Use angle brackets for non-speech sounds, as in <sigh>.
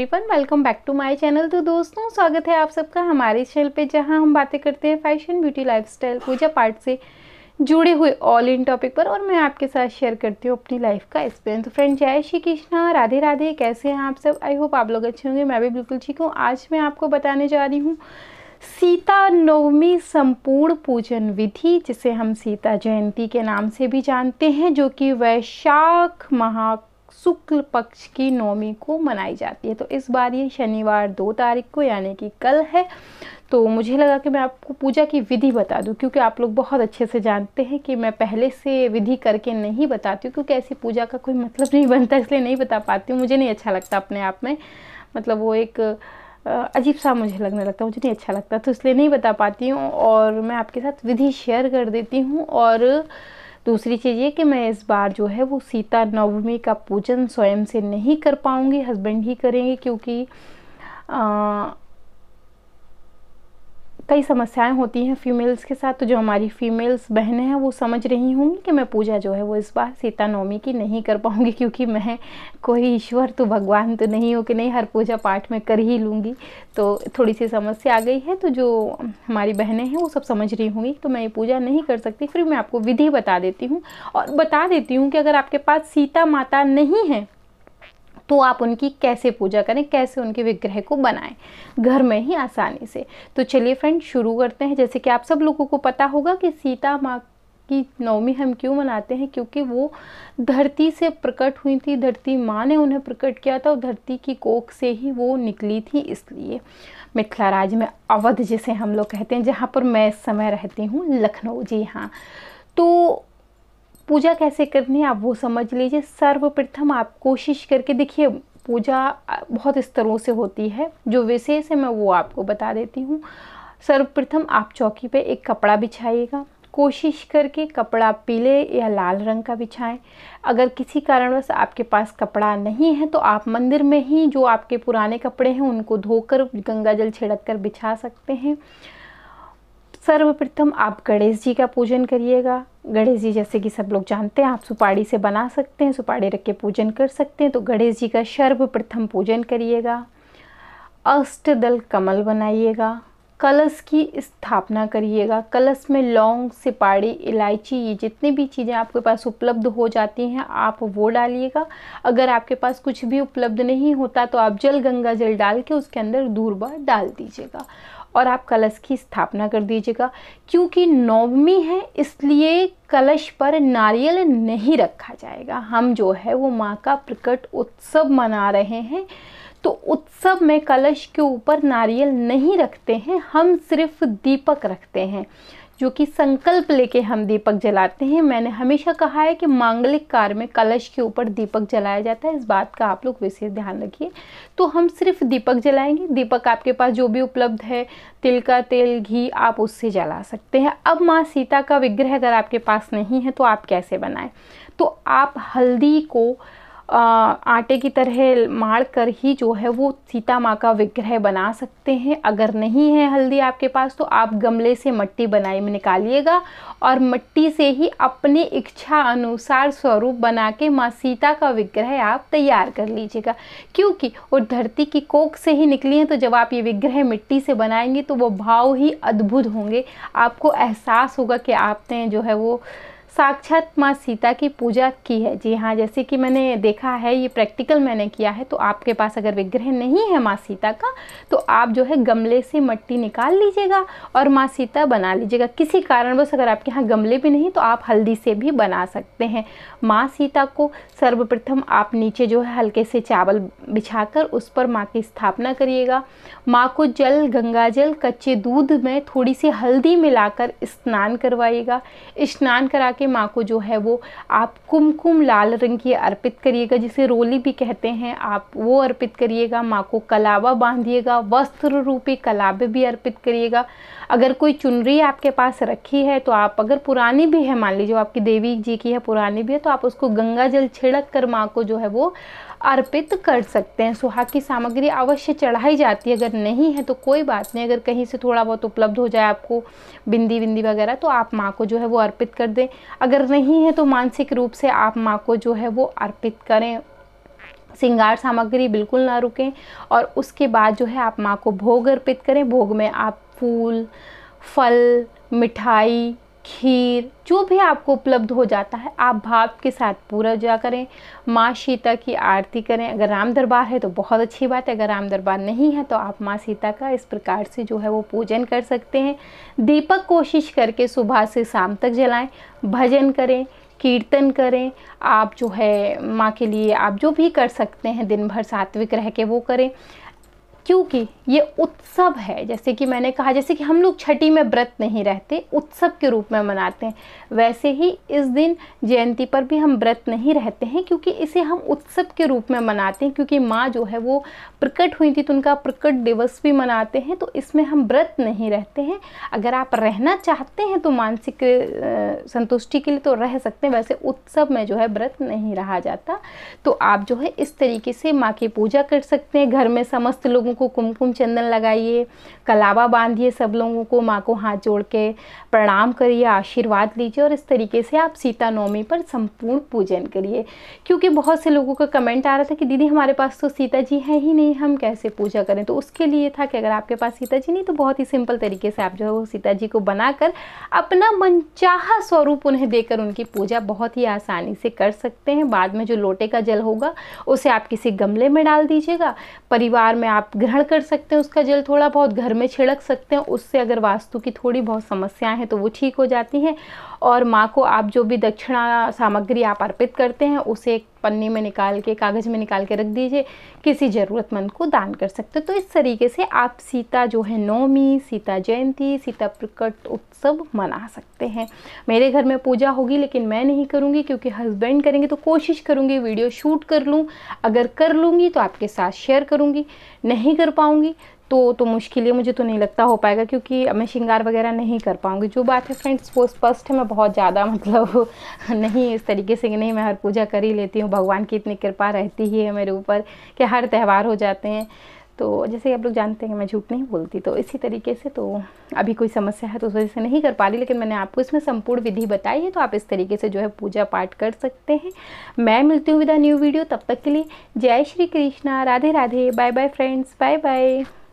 Ripon welcome back to my channel तो दोस्तों स्वागत है आप सबका हमारे चैनल पे जहां हम बातें करते हैं फैशन ब्यूटी लाइफस्टाइल पूजा पार्ट से जुड़े हुए ऑल इन टॉपिक पर और मैं आपके साथ शेयर करती हूँ अपनी लाइफ का एक्सपीरियंस तो फ्रेंड जय श्री कृष्णा राधे राधे कैसे हैं आप सब आई होप आप लोग अच्छे होंगे मैं भी बिल्कुल ठीक हूँ आज मैं आपको बताने जा रही हूँ सीता नवमी संपूर्ण पूजन विधि जिसे हम सीता जयंती के नाम से भी जानते हैं जो कि वैशाख महा शुक्ल पक्ष की नवमी को मनाई जाती है तो इस बार ये शनिवार दो तारीख को यानी कि कल है तो मुझे लगा कि मैं आपको पूजा की विधि बता दूं क्योंकि आप लोग बहुत अच्छे से जानते हैं कि मैं पहले से विधि करके नहीं बताती हूँ क्योंकि ऐसी पूजा का कोई मतलब नहीं बनता इसलिए नहीं बता पाती हूँ मुझे नहीं अच्छा लगता अपने आप में मतलब वो एक अजीब सा मुझे लगने लगता मुझे नहीं अच्छा लगता तो इसलिए नहीं बता पाती हूँ और मैं आपके साथ विधि शेयर कर देती हूँ और दूसरी चीज़ ये कि मैं इस बार जो है वो सीता नवमी का पूजन स्वयं से नहीं कर पाऊँगी हस्बैंड ही करेंगे क्योंकि आ, कई समस्याएं होती हैं फीमेल्स के साथ तो जो हमारी फीमेल्स बहनें हैं वो समझ रही होंगी कि मैं पूजा जो है वो इस बार सीता नवमी की नहीं कर पाऊँगी <laughs> क्योंकि मैं कोई ईश्वर तो भगवान तो नहीं हो कि नहीं हर पूजा पाठ में कर ही लूँगी तो थोड़ी सी समस्या आ गई है तो जो हमारी बहनें हैं वो सब समझ रही होंगी तो मैं ये पूजा नहीं कर सकती फिर मैं आपको विधि बता देती हूँ और बता देती हूँ कि अगर आपके पास सीता माता नहीं है तो आप उनकी कैसे पूजा करें कैसे उनके विग्रह को बनाएं घर में ही आसानी से तो चलिए फ्रेंड शुरू करते हैं जैसे कि आप सब लोगों को पता होगा कि सीता माँ की नवमी हम क्यों मनाते हैं क्योंकि वो धरती से प्रकट हुई थी धरती माँ ने उन्हें प्रकट किया था और धरती की कोख से ही वो निकली थी इसलिए मिथिला राज्य में अवध जिसे हम लोग कहते हैं जहाँ पर मैं इस समय रहती हूँ लखनऊ जी हाँ तो पूजा कैसे करनी है आप वो समझ लीजिए सर्वप्रथम आप कोशिश करके देखिए पूजा बहुत स्तरों से होती है जो विशेष है मैं वो आपको बता देती हूँ सर्वप्रथम आप चौकी पे एक कपड़ा बिछाइएगा कोशिश करके कपड़ा पीले या लाल रंग का बिछाएं अगर किसी कारणवश आपके पास कपड़ा नहीं है तो आप मंदिर में ही जो आपके पुराने कपड़े हैं उनको धोकर गंगा जल छिड़क कर बिछा सकते हैं सर्वप्रथम आप गणेश जी का पूजन करिएगा गणेश जी जैसे कि सब लोग जानते हैं आप सुपाड़ी से बना सकते हैं सुपाड़ी रख के पूजन कर सकते हैं तो गणेश जी का सर्वप्रथम पूजन करिएगा अष्टदल कमल बनाइएगा कलश की स्थापना करिएगा कलश में लौंग सिपाड़ी इलायची ये जितने भी चीज़ें आपके पास उपलब्ध हो जाती हैं आप वो डालिएगा अगर आपके पास कुछ भी उपलब्ध नहीं होता तो आप जल गंगा जल डाल के उसके अंदर दूरबा डाल दीजिएगा और आप कलश की स्थापना कर दीजिएगा क्योंकि नवमी है इसलिए कलश पर नारियल नहीं रखा जाएगा हम जो है वो माँ का प्रकट उत्सव मना रहे हैं तो उत्सव में कलश के ऊपर नारियल नहीं रखते हैं हम सिर्फ दीपक रखते हैं जो कि संकल्प लेके हम दीपक जलाते हैं मैंने हमेशा कहा है कि मांगलिक कार्य में कलश के ऊपर दीपक जलाया जाता है इस बात का आप लोग विशेष ध्यान रखिए तो हम सिर्फ दीपक जलाएंगे दीपक आपके पास जो भी उपलब्ध है तिल का तेल घी आप उससे जला सकते हैं अब माँ सीता का विग्रह अगर आपके पास नहीं है तो आप कैसे बनाएं तो आप हल्दी को आटे की तरह माड़ कर ही जो है वो सीता माँ का विग्रह बना सकते हैं अगर नहीं है हल्दी आपके पास तो आप गमले से मट्टी बनाई में निकालिएगा और मट्टी से ही अपने इच्छा अनुसार स्वरूप बना के माँ सीता का विग्रह आप तैयार कर लीजिएगा क्योंकि वो धरती की कोख से ही निकली हैं तो जब आप ये विग्रह मिट्टी से बनाएंगे तो वो भाव ही अद्भुत होंगे आपको एहसास होगा कि आपने जो है वो साक्षात माँ सीता की पूजा की है जी हाँ जैसे कि मैंने देखा है ये प्रैक्टिकल मैंने किया है तो आपके पास अगर विग्रह नहीं है माँ सीता का तो आप जो है गमले से मट्टी निकाल लीजिएगा और माँ सीता बना लीजिएगा किसी कारणवश अगर आपके यहाँ गमले भी नहीं तो आप हल्दी से भी बना सकते हैं माँ सीता को सर्वप्रथम आप नीचे जो है हल्के से चावल कर उस पर माँ की स्थापना करिएगा माँ को जल गंगा जल कच्चे दूध में थोड़ी सी हल्दी मिलाकर स्नान करवाइएगा स्नान करा के आपके माँ को जो है वो आप कुमकुम लाल रंग की अर्पित करिएगा जिसे रोली भी कहते हैं आप वो अर्पित करिएगा माँ को कलावा बांधिएगा वस्त्र रूपी कलावे भी अर्पित करिएगा अगर कोई चुनरी आपके पास रखी है तो आप अगर पुरानी भी है मान लीजिए आपकी देवी जी की है पुरानी भी है तो आप उसको गंगा जल छिड़क कर माँ को जो है वो अर्पित कर सकते हैं सुहाग की सामग्री अवश्य चढ़ाई जाती है अगर नहीं है तो कोई बात नहीं अगर कहीं से थोड़ा बहुत उपलब्ध हो जाए आपको बिंदी बिंदी वगैरह तो आप माँ को जो है वो अर्पित कर दें अगर नहीं है तो मानसिक रूप से आप माँ को जो है वो अर्पित करें सिंगार सामग्री बिल्कुल ना रुकें और उसके बाद जो है आप माँ को भोग अर्पित करें भोग में आप फूल फल मिठाई खीर जो भी आपको उपलब्ध हो जाता है आप भाप के साथ पूरा जा करें माँ सीता की आरती करें अगर राम दरबार है तो बहुत अच्छी बात है अगर राम दरबार नहीं है तो आप माँ सीता का इस प्रकार से जो है वो पूजन कर सकते हैं दीपक कोशिश करके सुबह से शाम तक जलाएं भजन करें कीर्तन करें आप जो है माँ के लिए आप जो भी कर सकते हैं दिन भर सात्विक रह के वो करें क्योंकि ये उत्सव है जैसे कि मैंने कहा जैसे कि हम लोग छठी में व्रत नहीं रहते उत्सव के रूप में मनाते हैं वैसे ही इस दिन जयंती पर भी हम व्रत नहीं रहते हैं क्योंकि इसे हम उत्सव के रूप में मनाते हैं क्योंकि माँ जो है वो प्रकट हुई थी तो उनका प्रकट दिवस भी मनाते हैं तो इसमें हम व्रत नहीं रहते हैं अगर आप रहना चाहते हैं तो मानसिक संतुष्टि के लिए तो रह सकते हैं वैसे उत्सव में जो है व्रत नहीं रहा जाता तो आप जो है इस तरीके से माँ की पूजा कर सकते हैं घर में समस्त लोगों लोगों को कुमकुम चंदन लगाइए कलावा बांधिए सब लोगों को माँ को हाथ जोड़ के प्रणाम करिए आशीर्वाद लीजिए और इस तरीके से आप सीता नवमी पर संपूर्ण पूजन करिए क्योंकि बहुत से लोगों का कमेंट आ रहा था कि दीदी हमारे पास तो सीता जी हैं ही नहीं हम कैसे पूजा करें तो उसके लिए था कि अगर आपके पास सीता जी नहीं तो बहुत ही सिंपल तरीके से आप जो है वो सीता जी को बनाकर अपना मनचाह स्वरूप उन्हें देकर उनकी पूजा बहुत ही आसानी से कर सकते हैं बाद में जो लोटे का जल होगा उसे आप किसी गमले में डाल दीजिएगा परिवार में आप ग्रहण कर सकते हैं उसका जल थोड़ा बहुत घर में छिड़क सकते हैं उससे अगर वास्तु की थोड़ी बहुत समस्याएं हैं तो वो ठीक हो जाती हैं और माँ को आप जो भी दक्षिणा सामग्री आप अर्पित करते हैं उसे पन्नी में निकाल के कागज़ में निकाल के रख दीजिए किसी ज़रूरतमंद को दान कर सकते हो तो इस तरीके से आप सीता जो है नौमी सीता जयंती सीता प्रकट उत्सव मना सकते हैं मेरे घर में पूजा होगी लेकिन मैं नहीं करूँगी क्योंकि हस्बैंड करेंगे तो कोशिश करूँगी वीडियो शूट कर लूँ अगर कर लूँगी तो आपके साथ शेयर करूँगी नहीं कर पाऊँगी तो तो मुश्किल है मुझे तो नहीं लगता हो पाएगा क्योंकि मैं श्रृंगार वगैरह नहीं कर पाऊँगी जो बात है फ्रेंड्स वो स्पष्ट है मैं बहुत ज़्यादा <laughs> मतलब नहीं इस तरीके से नहीं मैं हर पूजा कर ही लेती हूँ भगवान की इतनी कृपा रहती ही है मेरे ऊपर कि हर त्यौहार हो जाते हैं तो जैसे आप लोग जानते हैं मैं झूठ नहीं बोलती तो इसी तरीके से तो अभी कोई समस्या है तो उस वजह से नहीं कर पा रही लेकिन मैंने आपको इसमें संपूर्ण विधि बताई है तो आप इस तरीके से जो है पूजा पाठ कर सकते हैं मैं मिलती हूँ विद न्यू वीडियो तब तक के लिए जय Shri Krishna Radhe Radhe bye bye friends bye bye